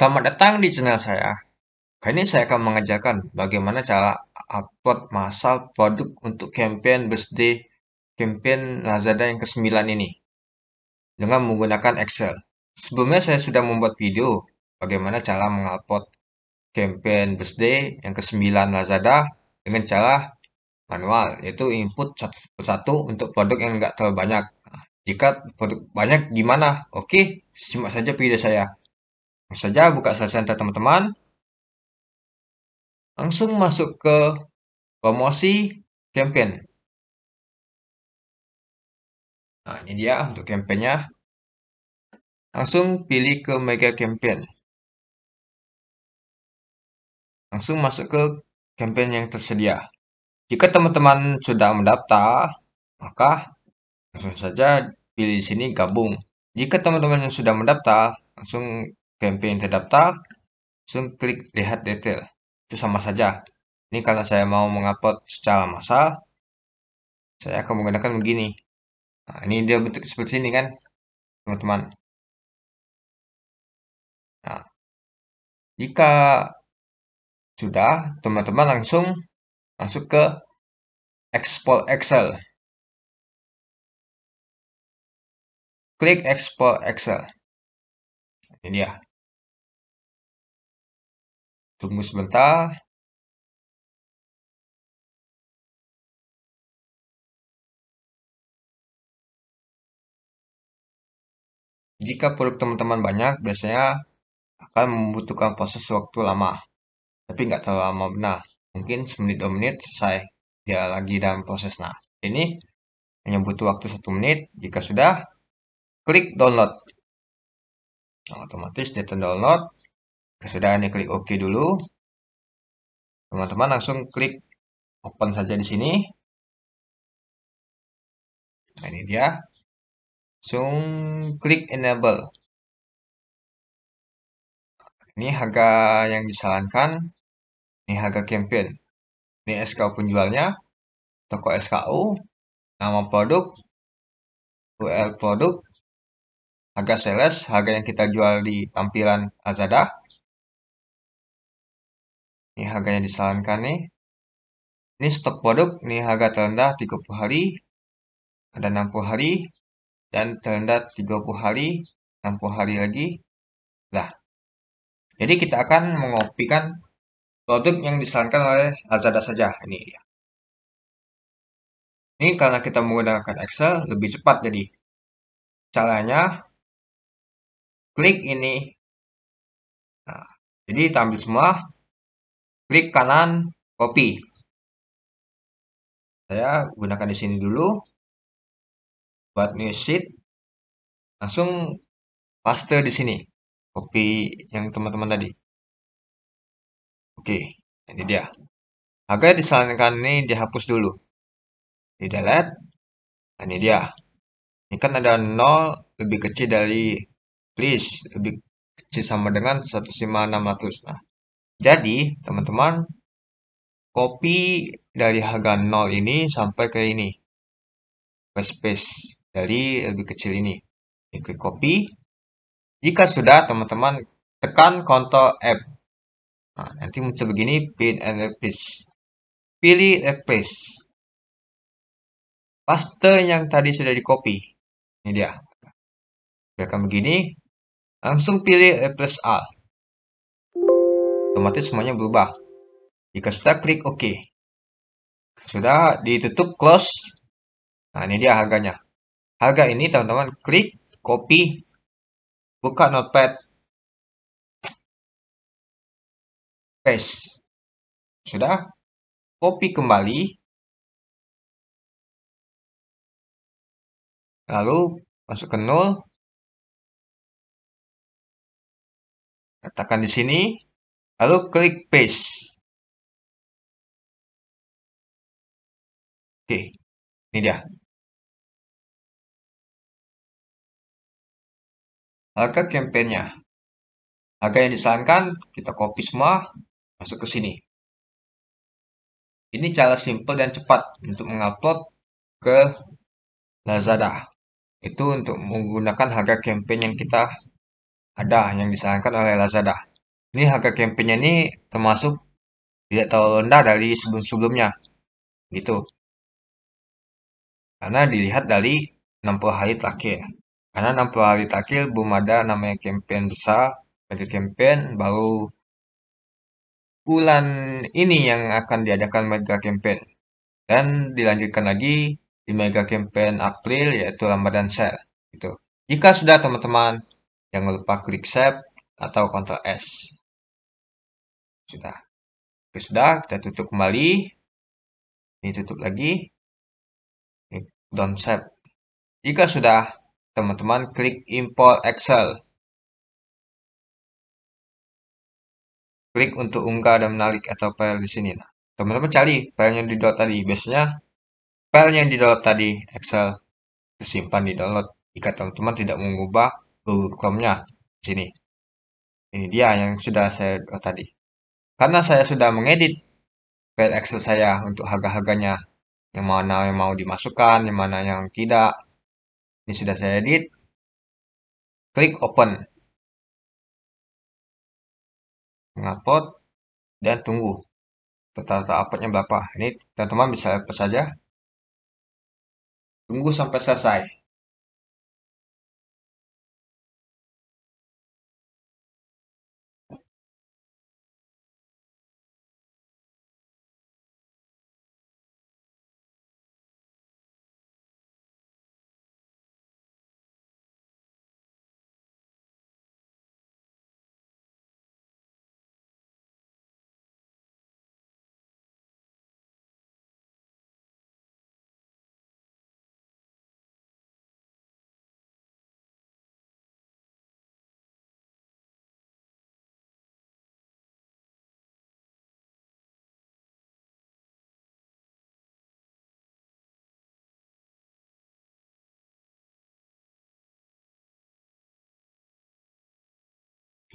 Selamat datang di channel saya. Kali ini saya akan mengajarkan bagaimana cara upload massal produk untuk campaign birthday campaign Lazada yang ke-9 ini dengan menggunakan Excel. Sebelumnya saya sudah membuat video bagaimana cara mengupload campaign birthday yang ke-9 Lazada dengan cara manual yaitu input satu persatu untuk produk yang enggak terlalu banyak. Jika produk banyak gimana? Oke, simak saja video saya. Langsung saja buka sales center teman-teman. Langsung masuk ke promosi campaign. Nah, ini dia untuk campaignnya. Langsung pilih ke mega campaign. Langsung masuk ke campaign yang tersedia. Jika teman-teman sudah mendaftar, maka langsung saja pilih di sini gabung. Jika teman-teman yang sudah mendaftar, langsung campaign terdaftar, langsung klik lihat detail. Itu sama saja. Ini karena saya mau mengupload secara massal, saya akan menggunakan begini. Nah, ini dia bentuk seperti ini kan, teman-teman. Nah, jika sudah, teman-teman langsung masuk ke ekspor Excel. Klik ekspor Excel. Ini dia. Tunggu sebentar. Jika produk teman-teman banyak, biasanya akan membutuhkan proses waktu lama. Tapi nggak terlalu lama benar. Mungkin semenit dua menit selesai. Dia lagi dalam proses. Nah, ini hanya butuh waktu satu menit. Jika sudah, klik download. Nah, otomatis dia download sudah ini klik OK dulu. Teman-teman langsung klik open saja di sini. Nah, ini dia. Langsung klik enable. Ini harga yang disarankan. Ini harga campaign. Ini SKU penjualnya. Toko SKU. Nama produk. URL produk. Harga sales. Harga yang kita jual di tampilan Lazada ini harganya disarankan nih. Ini stok produk, ini harga terendah 30 hari, ada 60 hari, dan terendah 30 hari, 60 hari lagi. Nah, jadi kita akan mengopikan produk yang disarankan oleh Lazada saja. Ini dia. Ini karena kita menggunakan Excel lebih cepat jadi. Caranya, klik ini. Nah, jadi tampil semua, klik kanan copy saya gunakan di sini dulu buat new sheet langsung paste di sini copy yang teman-teman tadi oke ini dia agar disalinkan ini dihapus dulu di delete nah, ini dia ini kan ada 0 lebih kecil dari please lebih kecil sama dengan 15600 nah jadi, teman-teman, copy dari harga 0 ini sampai ke ini. Ke space dari lebih kecil ini. Ini copy. Jika sudah, teman-teman tekan Ctrl F. Nah, nanti muncul begini, pin and replace. Pilih replace. Paste yang tadi sudah di copy. Ini dia. Biarkan begini. Langsung pilih replace all otomatis semuanya berubah. Jika sudah klik OK. Sudah ditutup close. Nah, ini dia harganya. Harga ini teman-teman klik copy buka notepad paste. Sudah copy kembali. Lalu masuk ke nol. katakan di sini Lalu klik paste. Oke, ini dia. Harga nya Harga yang disarankan kita copy semua masuk ke sini. Ini cara simple dan cepat untuk mengupload ke Lazada. Itu untuk menggunakan harga campaign yang kita ada yang disarankan oleh Lazada. Ini harga campaignnya ini termasuk tidak terlalu rendah dari sebelum-sebelumnya. Gitu. Karena dilihat dari 60 hari terakhir. Karena 60 hari terakhir belum ada namanya campaign besar, mega campaign baru bulan ini yang akan diadakan mega campaign. Dan dilanjutkan lagi di mega campaign April yaitu Ramadan Sale gitu. Jika sudah teman-teman jangan lupa klik save atau kontrol S. Sudah. Oke, sudah. Kita tutup kembali. Ini tutup lagi. ini downset. Jika sudah, teman-teman klik import Excel. Klik untuk unggah dan menarik atau file di sini. Nah, teman-teman cari file yang di download tadi. Biasanya file yang di download tadi Excel disimpan di download. Jika teman-teman tidak mengubah Google Chrome-nya di sini. Ini dia yang sudah saya tadi. Karena saya sudah mengedit file Excel saya untuk harga-harganya. Yang mana yang mau dimasukkan, yang mana yang tidak. Ini sudah saya edit. Klik open. Mengupload dan tunggu. Tata-tata uploadnya berapa. Ini teman-teman bisa apa saja. Tunggu sampai selesai.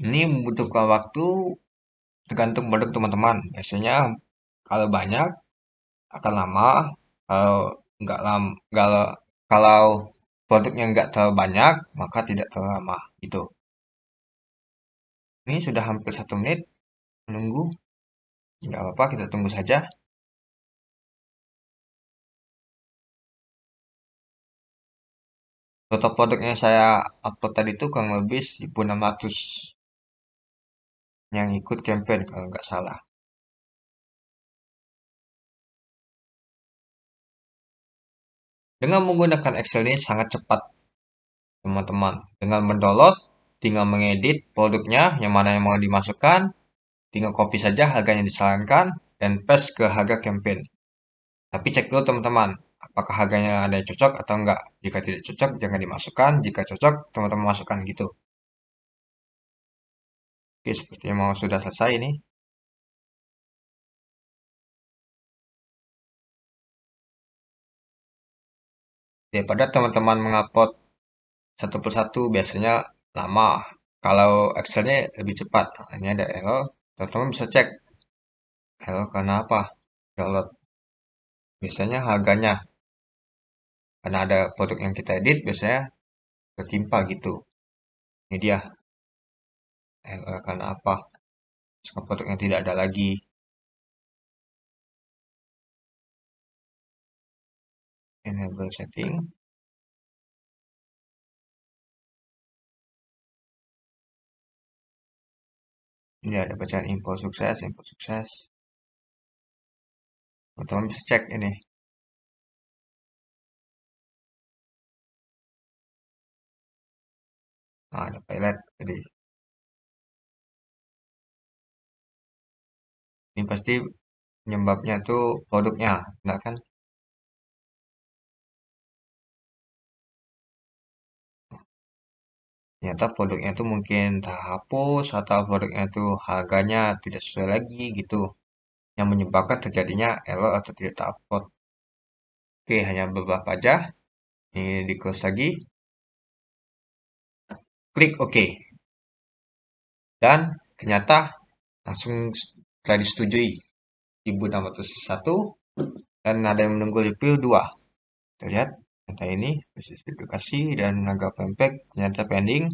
Ini membutuhkan waktu tergantung produk teman-teman. Biasanya kalau banyak akan lama, kalau nggak lama kalau produknya nggak terlalu banyak maka tidak terlalu lama Itu. Ini sudah hampir satu menit menunggu. Nggak apa-apa kita tunggu saja. Total produknya saya upload tadi itu kurang lebih 1600 yang ikut campaign kalau nggak salah. Dengan menggunakan Excel ini sangat cepat, teman-teman. Dengan mendownload, tinggal mengedit produknya, yang mana yang mau dimasukkan, tinggal copy saja harganya disarankan, dan paste ke harga campaign. Tapi cek dulu teman-teman, apakah harganya ada yang cocok atau enggak. Jika tidak cocok, jangan dimasukkan. Jika cocok, teman-teman masukkan gitu. Oke, yang mau sudah selesai ini. Daripada teman-teman mengupload satu persatu biasanya lama. Kalau Excelnya lebih cepat. Nah, ini ada error. Teman-teman bisa cek. Error karena apa? Download. Biasanya harganya. Karena ada produk yang kita edit, biasanya ketimpa gitu. Ini dia LL karena apa scope produknya tidak ada lagi enable setting ini iya, ada bacaan info sukses info sukses teman-teman bisa cek ini nah, ada pilot jadi ini pasti penyebabnya tuh produknya enggak kan ternyata produknya itu mungkin terhapus atau produknya itu harganya tidak sesuai lagi gitu yang menyebabkan terjadinya error atau tidak terupload oke hanya beberapa aja ini di close lagi klik OK dan ternyata langsung telah disetujui 1601 dan ada yang menunggu review 2. Kita lihat data ini bisnis edukasi dan naga pempek ternyata pending.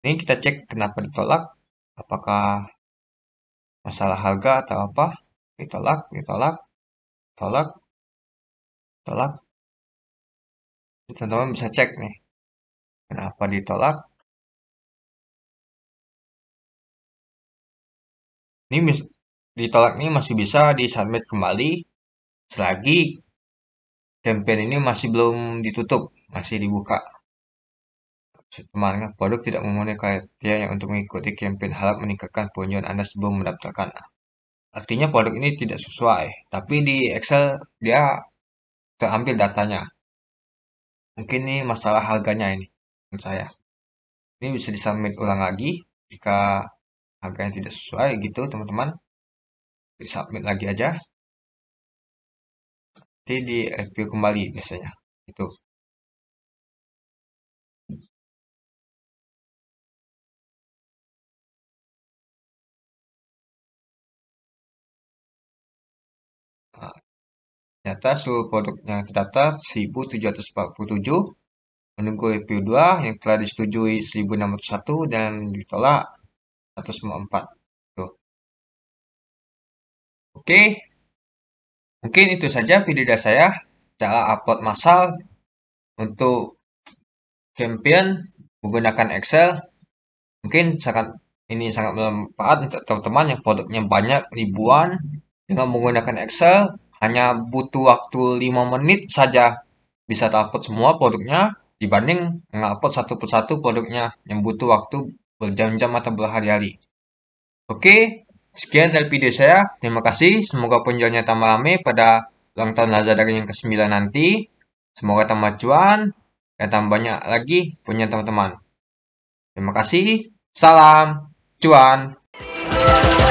Ini kita cek kenapa ditolak, apakah masalah harga atau apa? Ditolak, ditolak, tolak, tolak. Teman-teman bisa cek nih. Kenapa ditolak? Ini mis ditolak ini masih bisa disubmit kembali selagi campaign ini masih belum ditutup, masih dibuka. Semangat kan produk tidak memenuhi kriteria yang untuk mengikuti campaign halal meningkatkan pengunjung Anda sebelum mendaftarkan. Artinya produk ini tidak sesuai, tapi di Excel dia terambil datanya. Mungkin ini masalah harganya ini, menurut saya. Ini bisa disubmit ulang lagi jika harganya tidak sesuai gitu teman-teman submit lagi aja nanti di review kembali biasanya itu nah, ternyata seluruh produknya terdaftar 1747 menunggu review 2 yang telah disetujui 1601 dan ditolak 104. Oke, mungkin itu saja video dari saya. Cara upload massal untuk champion menggunakan Excel. Mungkin sangat ini sangat bermanfaat untuk teman-teman yang produknya banyak ribuan dengan menggunakan Excel hanya butuh waktu 5 menit saja bisa terupload semua produknya dibanding mengupload satu persatu produknya yang butuh waktu berjam-jam atau berhari-hari. Oke, Sekian dari video saya. Terima kasih. Semoga penjualnya tambah rame pada ulang tahun Lazada yang ke-9 nanti. Semoga tambah cuan dan tambah banyak lagi punya teman-teman. Terima kasih. Salam cuan.